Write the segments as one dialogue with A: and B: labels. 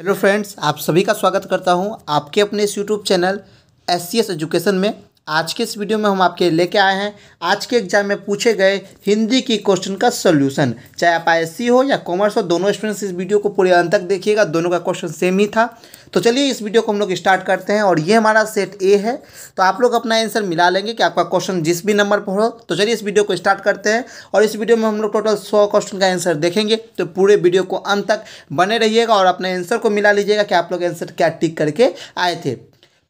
A: hello friends आप सभी का स्वागत करता हूं आपके अपने इस YouTube channel S C S education में आज के इस वीडियो में हम आपके लेके आए हैं आज के एग्जाम में पूछे गए हिंदी की क्वेश्चन का सोल्यूशन चाहे आप आई हो या कॉमर्स हो दोनों स्टूडेंट्स इस वीडियो को पूरे अंत तक देखिएगा दोनों का क्वेश्चन सेम ही था तो चलिए इस वीडियो को हम लोग स्टार्ट करते हैं और ये हमारा सेट ए है तो आप लोग अपना आंसर मिला लेंगे कि आपका क्वेश्चन जिस भी नंबर पर हो तो चलिए इस वीडियो को स्टार्ट करते हैं और इस वीडियो में हम लोग टोटल सौ क्वेश्चन का आंसर देखेंगे तो पूरे वीडियो को अंत तक बने रहिएगा और अपने आंसर को मिला लीजिएगा कि आप लोग आंसर क्या टिक करके आए थे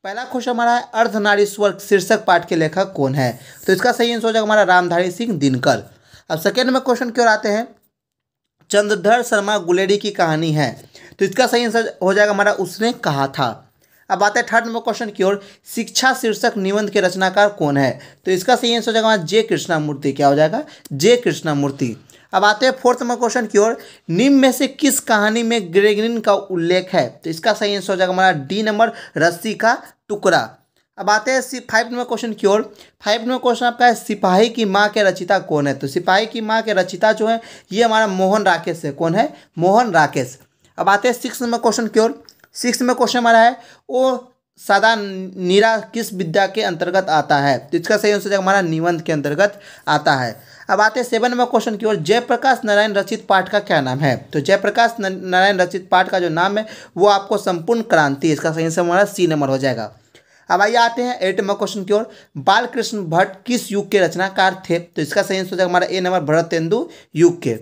A: पहला क्वेश्चन हमारा है अर्धनारीश्वर शीर्षक पाठ के लेखक कौन है तो इसका सही आंसर हो जाएगा हमारा रामधारी सिंह दिनकर अब सेकेंड में क्वेश्चन क्यों आते हैं चंद्रधर शर्मा गुलेरी की कहानी है तो इसका सही आंसर हो जाएगा हमारा उसने कहा था अब आता है थर्ड नंबर क्वेश्चन की ओर शिक्षा शीर्षक निबंध के रचनाकार कौन है तो इसका सही आंसर हो जाएगा हमारा कृष्णा कृष्णामूर्ति क्या हो जाएगा कृष्णा कृष्णामूर्ति अब आते हैं फोर्थ नंबर क्वेश्चन की ओर निम्न में से किस कहानी में ग्रेगरिन का उल्लेख है तो इसका सही आंसर हो जाएगा हमारा डी नंबर रस्सी का टुकड़ा अब आते हैं फाइव नंबर क्वेश्चन की ओर फाइव नंबर क्वेश्चन आपका है सिपाही की माँ के रचिता कौन है तो सिपाही की माँ के रचिता जो है ये हमारा मोहन राकेश है कौन है मोहन राकेश अब आते हैं सिक्स नंबर क्वेश्चन की ओर सिक्स में क्वेश्चन हमारा है वो सादा नीरा किस विद्या के अंतर्गत आता है तो इसका सही आंसर हमारा निबंध के अंतर्गत आता है अब आते हैं सेवन नंबर क्वेश्चन की ओर जयप्रकाश नारायण रचित पाठ का क्या नाम है तो जयप्रकाश नारायण रचित पाठ का जो नाम है वो आपको संपूर्ण क्रांति इसका सही आंसर हमारा सी नंबर हो जाएगा अब आइए आते हैं एट नंबर क्वेश्चन की ओर बालकृष्ण भट्ट किस युग के रचनाकार थे तो इसका सही आंसर हो जाएगा हमारा ए नंबर भरत तेंदु युग के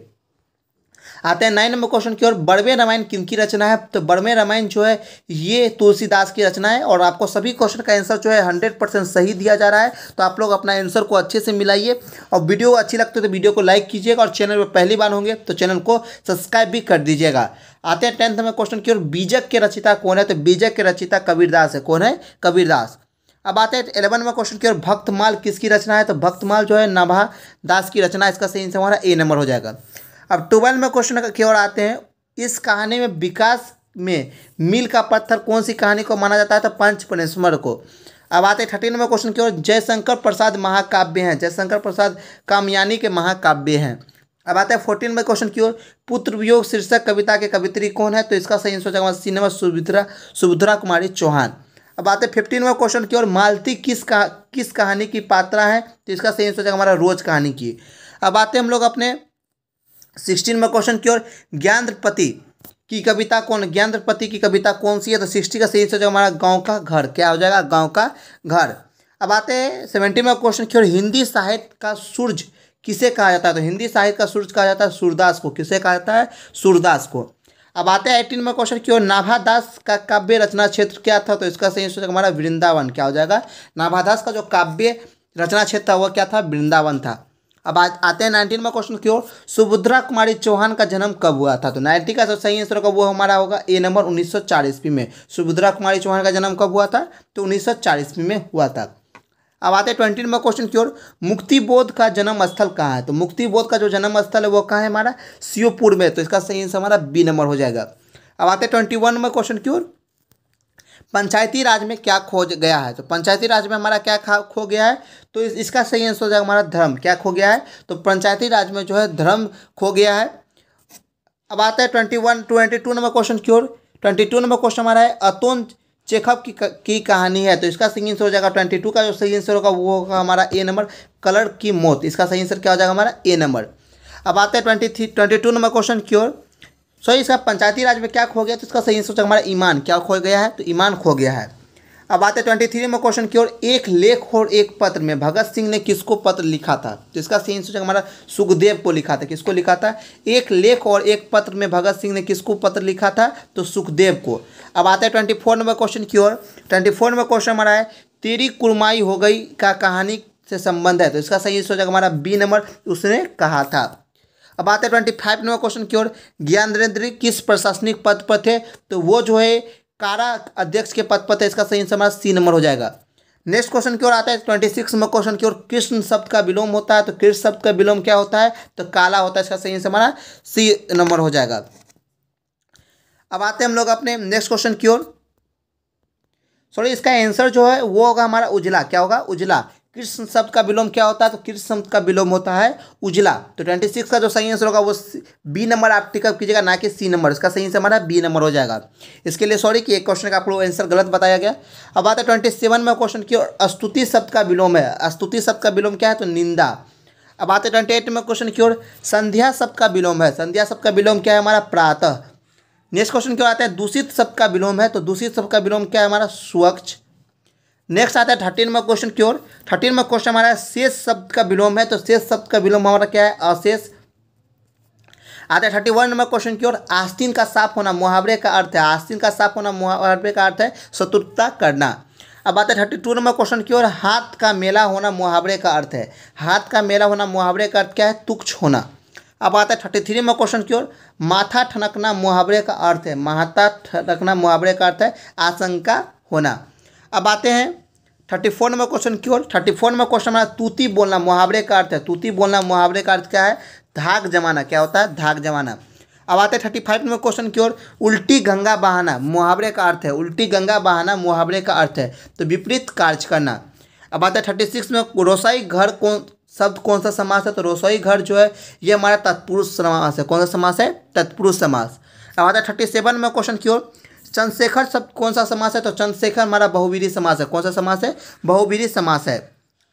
A: आते हैं नाइन नंबर क्वेश्चन की ओर बड़वे रामायण किनकी रचना है तो बड़वे रामायण जो है ये तुलसीदास की रचना है और आपको सभी क्वेश्चन का आंसर जो है हंड्रेड परसेंट सही दिया जा रहा है तो आप लोग अपना आंसर को अच्छे से मिलाइए और वीडियो अच्छी लगती है तो वीडियो को लाइक कीजिएगा और चैनल पर पहली बार होंगे तो चैनल को सब्सक्राइब भी कर दीजिएगा आते हैं टेंथ में क्वेश्चन की ओर बीजक के रचिता कौन है तो बीजक के रचिता कबीरदास है कौन है कबीरदास अब आते हैं इलेवन में क्वेश्चन की ओर भक्तमाल किसकी रचना है तो भक्तमाल जो है नाभा दास की रचना इसका सही आंसर हमारा ए नंबर हो जाएगा अब ट्वेल्व में क्वेश्चन की ओर आते हैं इस कहानी में विकास में मील का पत्थर कौन सी कहानी को माना जाता है तो पंच को अब आते हैं थर्टीन में क्वेश्चन की ओर जयशंकर प्रसाद महाकाव्य हैं जयशंकर प्रसाद कामयानी के महाकाव्य हैं अब आते हैं फोर्टीन में क्वेश्चन की ओर पुत्र वियोग शीर्षक कविता के कवित्री कौन है तो इसका सही आंसर होगा सिनेमा सुभद्रा सुभद्रा कुमारी चौहान अब आते हैं में क्वेश्चन की ओर मालती किस कहा किस कहानी की पात्रा है तो इसका सही आंसर होगा हमारा रोज कहानी की अब आते हैं हम लोग अपने सिक्सटीन में क्वेश्चन की ओर ज्ञानपति की कविता कौन ज्ञानपति की कविता कौन सी है तो सिक्सटी का सही सोचा हमारा गाँव का घर क्या हो जाएगा गाँव का घर अब आते हैं सेवेंटी में क्वेश्चन की ओर हिंदी साहित्य का सूर्य किसे कहा जाता है तो हिंदी साहित्य का सूर्य कहा जाता है सूरदास को किसे कहा जाता है सूरदास को अब आते हैं एटीन में क्वेश्चन की ओर नाभादास का काव्य रचना क्षेत्र क्या था तो इसका सही सोचा हमारा वृंदावन क्या हो जाएगा नाभादास का जो काव्य रचना क्षेत्र था वह क्या था वृंदावन था अब आ, आते हैं नाइनटीन में क्वेश्चन की ओर सुभद्रा कुमारी चौहान का जन्म कब हुआ था तो नाइन्टी का जो सही आंसर होगा वो हमारा होगा ए नंबर उन्नीस सौ ईस्वी में सुभद्रा कुमारी चौहान का जन्म कब हुआ था तो उन्नीस सौ ईस्वी में हुआ था अब आते हैं ट्वेंटी नंबर क्वेश्चन की ओर मुक्ति बोध का जन्म स्थल कहाँ है तो मुक्ति बोध का जो जन्म स्थल है वो कहाँ है हमारा सियोपुर में तो इसका सही आंसर हमारा बी नंबर हो जाएगा अब आते हैं ट्वेंटी वन में क्वेश्चन की ओर पंचायती राज में क्या खो गया है तो पंचायती राज में हमारा क्या खो गया है तो इस, इसका सही आंसर हो जाएगा हमारा धर्म क्या खो गया है तो पंचायती राज में जो है धर्म खो गया है अब आता है twenty one twenty two number question की ओर ट्वेंटी टू नंबर क्वेश्चन हमारा है अतोन चेकअप की की कहानी है तो इसका सही आंसर हो जाएगा ट्वेंटी टू का जो सही आंसर होगा वो होगा हमारा ए नंबर कलर की मौत इसका सही आंसर क्या हो जाएगा हमारा ए नंबर अब आता है twenty three twenty two number question की ओर सही इसका पंचायती राज में क्या खो गया तो इसका सही सोचा तो हमारा ईमान क्या खो गया है तो ईमान खो गया है अब आते ट्वेंटी थ्री में क्वेश्चन की ओर एक लेख और एक पत्र में भगत सिंह ने किसको पत्र लिखा था तो इसका सही सोचा तो हमारा सुखदेव को लिखा था किसको लिखा था एक लेख और एक पत्र में भगत सिंह ने किसको पत्र लिखा था तो सुखदेव को अब आते ट्वेंटी फोर नंबर क्वेश्चन की ओर ट्वेंटी फोर नंबर क्वेश्चन हमारा है तेरी कुरमाई हो गई का कहानी से संबंध है तो इसका सही सोचा तो हमारा बी नंबर उसने कहा था अब आते हैं ट्वेंटी फाइव नंबर क्वेश्चन की ओर ज्ञान किस प्रशासनिक पद पर थे तो वो जो है कारा अध्यक्ष के पद पर थे इसका सही आंसर सी नंबर हो जाएगा नेक्स्ट क्वेश्चन की ओर आता है ट्वेंटी सिक्स नंबर क्वेश्चन की ओर कृष्ण शब्द का विलोम होता है तो कृष्ण शब्द का विलोम क्या होता है तो काला होता है इसका सही आंसर हमारा सी नंबर हो जाएगा अब आते हैं हम लोग अपने नेक्स्ट क्वेश्चन की ओर सॉरी इसका आंसर जो है वो होगा हमारा उजला क्या होगा उजला कृष्ण शब्द का विलोम क्या होता है तो कृष्ण शब्द का विलोम होता है उजला तो ट्वेंटी सिक्स का जो सही आंसर होगा वो बी नंबर आप टिकअप कीजिएगा ना कि सी नंबर इसका सही आंसर हमारा बी नंबर हो जाएगा इसके लिए सॉरी कि एक क्वेश्चन का आपको आंसर गलत बताया गया अब आता है ट्वेंटी सेवन में क्वेश्चन की स्तुति शब्द का विलोम है स्तुति शब्द का विलोम क्या है तो निंदा अब आते ट्वेंटी एट में क्वेश्चन की ओर संध्या शब्द का विलोम है संध्या शब्द का विलोम क्या है हमारा प्रातः नेक्स्ट क्वेश्चन क्यों आता है दूषित शब्द का विलोम है तो दूषित शब्द का विलोम क्या है हमारा स्वच्छ नेक्स्ट आता है थर्टीन में क्वेश्चन क्योर थर्टीन में क्वेश्चन हमारा है शेष शब्द का विलोम है तो शेष शब्द का विलोम हमारा क्या है अशेष आता है थर्टी वन नंबर क्वेश्चन की ओर आस्तीन का साफ होना मुहावरे का अर्थ है आस्तीन का साफ होना मुहावरे का अर्थ है शत्रुता करना अब आता है थर्टी टू नंबर क्वेश्चन की ओर हाथ का मेला होना मुहावरे का अर्थ है हाथ का मेला होना मुहावरे का अर्थ क्या है तुक्ष होना अब आता है थर्टी थ्री नंबर क्वेश्चन की ओर माथा ठनकना मुहावरे का अर्थ है माथा ठनकना मुहावरे का अर्थ है आशंका होना अब आते हैं थर्टी फोर नंबर क्वेश्चन क्यों थर्टी फोर नंबर क्वेश्चन हमारा तूती बोलना मुहावरे का अर्थ है तूती बोलना मुहावरे का अर्थ क्या है धाक जमाना क्या होता है धाक जमाना अब आते हैं थर्टी फाइव नंबर क्वेश्चन की ओर उल्टी गंगा बहाना मुहावरे का अर्थ है उल्टी गंगा बहाना मुहावरे का अर्थ है तो विपरीत कार्य करना अब आता है थर्टी सिक्स में रसोई घर कौन शब्द कौन सा समास है तो रसोई घर जो है ये हमारा तत्पुरुष समास है कौन सा समास है तत्पुरुष समास अब आता है थर्टी सेवन में क्वेश्चन की ओर चंद्रशेखर शब्द कौन सा समास है तो चंद्रशेखर हमारा बहुवीरी समास है कौन सा समास है बहुवीरी समास है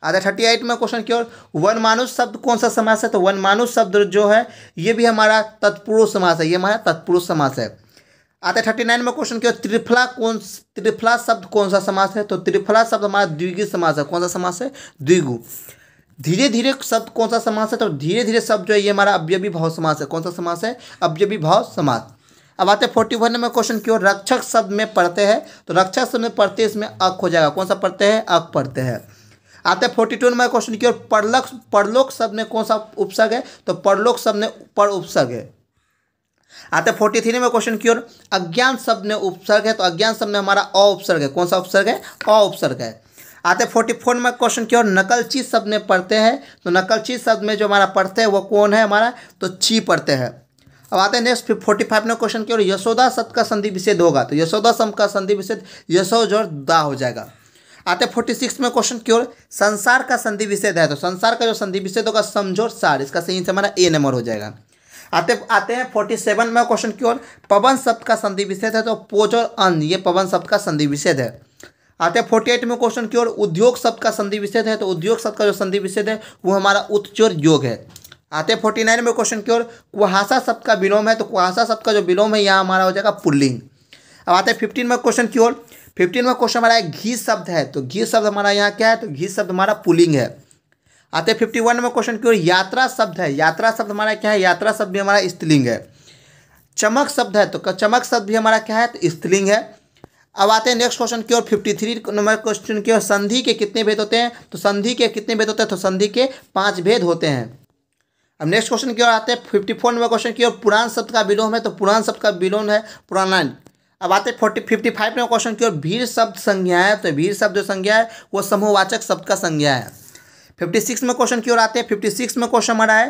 A: आता थर्टी एट में क्वेश्चन की ओर मानुष शब्द कौन सा समास है तो वन मानुष शब्द जो है ये भी हमारा तत्पुरुष समास है ये हमारा तत्पुरुष समास है आता थर्टी नाइन में क्वेश्चन किया त्रिफला कौन त्रिफला शब्द कौन सा समास है तो त्रिफला शब्द हमारा द्विगु समास है कौन सा समास है द्विगु धीरे धीरे शब्द कौन सा समास है तो धीरे धीरे शब्द जो है ये हमारा अव्यवी भाव समास है कौन सा समास है अव्यवी भाव समास अब आते हैं फोर्टी वन नंबर क्वेश्चन की ओर रक्षक शब्द में पढ़ते हैं तो रक्षक शब्द में पढ़ते इसमें अक हो जाएगा कौन सा पढ़ते हैं अक पढ़ते हैं आते हैं फोर्टी टू नंबर क्वेश्चन की ओर परलोक परलोक शब्द में कौन सा उपसर्ग है तो परलोक शब्द में पर उपसर्ग है आते हैं फोर्टी थ्री नंबर क्वेश्चन की ओर अज्ञान शब्द में उपसर्ग है तो अज्ञान शब्द में हमारा अ उपसर्ग है कौन सा उपसर्ग है अ उपसर्ग है आते फोर्टी फोर नंबर क्वेश्चन की ओर नकलची शब्द में पढ़ते हैं तो नकलची शब्द में जो हमारा पढ़ते हैं वो कौन है हमारा तो ची पढ़ते हैं अब आते हैं next forty five number question की और यशोदा सत का संधि विषेद होगा तो यशोदा सम का संधि यशो यशोजर दा हो जाएगा आते फोर्टी सिक्स में क्वेश्चन की ओर संसार का संधि विषेद है तो संसार का जो संधि विषेद होगा समझोर सार इसका सही हमारा ए नंबर हो जाएगा आते आते हैं फोर्टी सेवन में क्वेश्चन की ओर पवन शब्द का संधि विषेद है तो पोज और अन ये पवन शब्द का संधि विषेद है आते हैं फोर्टी एट में क्वेश्चन की ओर उद्योग शब्द का संधि विषेद है तो उद्योग शब्द का जो संधि विषेद है वो हमारा उत्चोर योग है आते फोर्टी नाइन में क्वेश्चन की ओर कुहासा शब्द का विलोम है तो कुहासा शब्द का जो विलोम है यहाँ हमारा हो जाएगा पुल्लिंग अब आते फिफ्टीन में क्वेश्चन की ओर फिफ्टीन में क्वेश्चन हमारा है घी शब्द है तो घी शब्द हमारा यहाँ क्या है तो घी शब्द हमारा पुलिंग है आते फिफ्टी वन में क्वेश्चन की ओर यात्रा शब्द है यात्रा शब्द हमारा क्या है यात्रा शब्द भी हमारा स्त्रीलिंग है चमक शब्द है तो चमक शब्द भी हमारा क्या है तो स्त्रीलिंग है अब आते हैं नेक्स्ट क्वेश्चन की ओर फिफ्टी थ्री नंबर क्वेश्चन की ओर संधि के कितने भेद होते हैं तो संधि के कितने भेद होते हैं तो संधि के पाँच भेद होते हैं अब नेक्स्ट क्वेश्चन की ओर आते हैं फिफ्टी फोर नंबर क्वेश्चन की ओर पुरान शब्द का विलोम है तो पुरान शब्द का विलोम है पुराना अब आते हैं forty fifty five number question की ओर भीर शब्द संज्ञा है तो भीर शब्द जो संज्ञा है वो समूहवाचक शब्द का संज्ञा है फिफ्टी सिक्स में क्वेश्चन की ओर आते हैं फिफ्टी सिक्स में क्वेश्चन हमारा है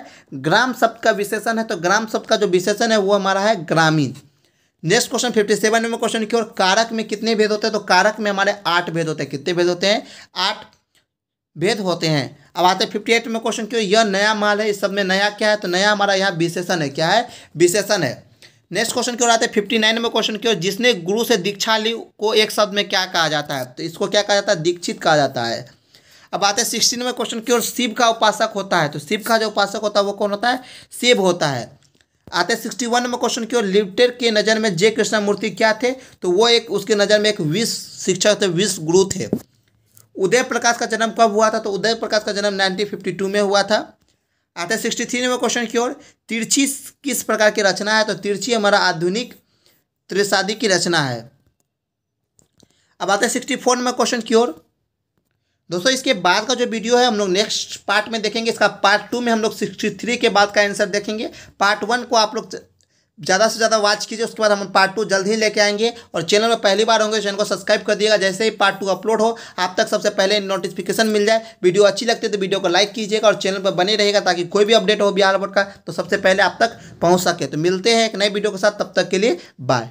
A: ग्राम शब्द का विशेषण है तो ग्राम शब्द का जो विशेषण है वो हमारा है ग्रामीण नेक्स्ट क्वेश्चन फिफ्टी सेवन में क्वेश्चन की ओर कारक में कितने भेद होते हैं तो कारक में हमारे आठ भेद होते हैं कितने भेद होते हैं आठ भेद होते हैं अब आते फिफ्टी एट में क्वेश्चन क्यों यह नया माल है इस सब में नया क्या है तो नया हमारा यहाँ विशेषण है क्या है विशेषण है नेक्स्ट क्वेश्चन क्यों आते फिफ्टी नाइन में क्वेश्चन क्यों जिसने गुरु से दीक्षा ली को एक शब्द में क्या कहा जाता है तो इसको क्या कहा जाता है दीक्षित कहा जाता है अब आते सिक्सटीन में क्वेश्चन क्यों शिव का उपासक होता है तो शिव का जो उपासक होता है वो कौन होता है शिव होता है आते सिक्सटी वन में क्वेश्चन क्यों लिप्टेर के नज़र में जय कृष्णा मूर्ति क्या थे तो वो एक उसके नज़र में एक विश्व शिक्षक थे विश्व गुरु थे उदय प्रकाश का जन्म कब हुआ था तो उदय प्रकाश का जन्म 1952 में हुआ था आते सिक्सटी थ्री नंबर क्वेश्चन की ओर तिरछी किस प्रकार की रचना है तो तिरछी हमारा आधुनिक त्रिसादी की रचना है अब आते हैं सिक्सटी फोर नंबर क्वेश्चन की ओर दोस्तों इसके बाद का जो वीडियो है हम लोग नेक्स्ट पार्ट में देखेंगे इसका पार्ट टू में हम लोग सिक्सटी थ्री के बाद का आंसर देखेंगे पार्ट वन को आप लोग ज़्यादा से ज़्यादा वॉच कीजिए उसके बाद हम पार्ट टू जल्द ही लेके आएंगे और चैनल में पहली बार होंगे चैनल को सब्सक्राइब कर दिएगा जैसे ही पार्ट टू अपलोड हो आप तक सबसे पहले नोटिफिकेशन मिल जाए वीडियो अच्छी लगती है तो वीडियो को लाइक कीजिएगा और चैनल पर बने रहेगा ताकि कोई भी अपडेट हो बिहार बोर्ड का तो सबसे पहले आप तक पहुँच सके तो मिलते हैं एक नए वीडियो के साथ तब तक के लिए बाय